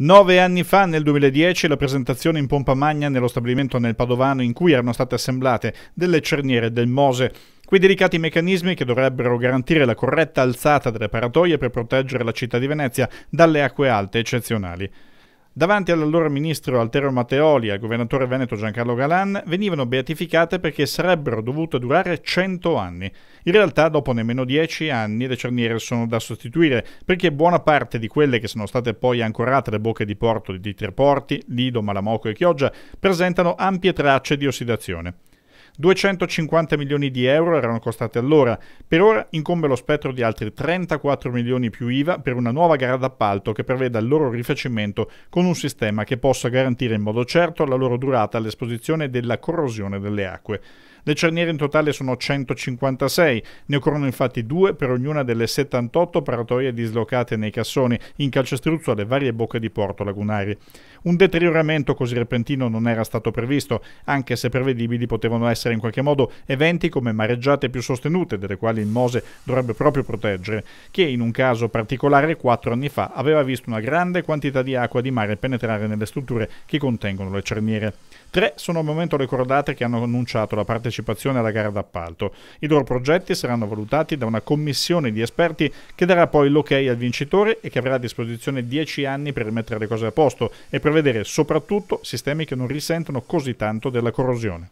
Nove anni fa, nel 2010, la presentazione in pompa magna nello stabilimento nel Padovano in cui erano state assemblate delle cerniere del Mose. Quei delicati meccanismi che dovrebbero garantire la corretta alzata delle paratoie per proteggere la città di Venezia dalle acque alte eccezionali. Davanti all'allora ministro Altero Matteoli e al governatore veneto Giancarlo Galan venivano beatificate perché sarebbero dovute durare 100 anni. In realtà dopo nemmeno 10 anni le cerniere sono da sostituire perché buona parte di quelle che sono state poi ancorate alle bocche di porto di Tre Porti, Lido, Malamoco e Chioggia presentano ampie tracce di ossidazione. 250 milioni di euro erano costate allora, per ora incombe lo spettro di altri 34 milioni più IVA per una nuova gara d'appalto che preveda il loro rifacimento con un sistema che possa garantire in modo certo la loro durata all'esposizione della corrosione delle acque. Le cerniere in totale sono 156, ne occorrono infatti due per ognuna delle 78 paratoie dislocate nei cassoni in calcestruzzo alle varie bocche di porto lagunari. Un deterioramento così repentino non era stato previsto, anche se prevedibili potevano essere essere in qualche modo eventi come mareggiate più sostenute, delle quali il Mose dovrebbe proprio proteggere, che in un caso particolare quattro anni fa aveva visto una grande quantità di acqua di mare penetrare nelle strutture che contengono le cerniere. Tre sono al momento le cordate che hanno annunciato la partecipazione alla gara d'appalto. I loro progetti saranno valutati da una commissione di esperti che darà poi l'ok al vincitore e che avrà a disposizione dieci anni per rimettere le cose a posto e prevedere soprattutto sistemi che non risentono così tanto della corrosione.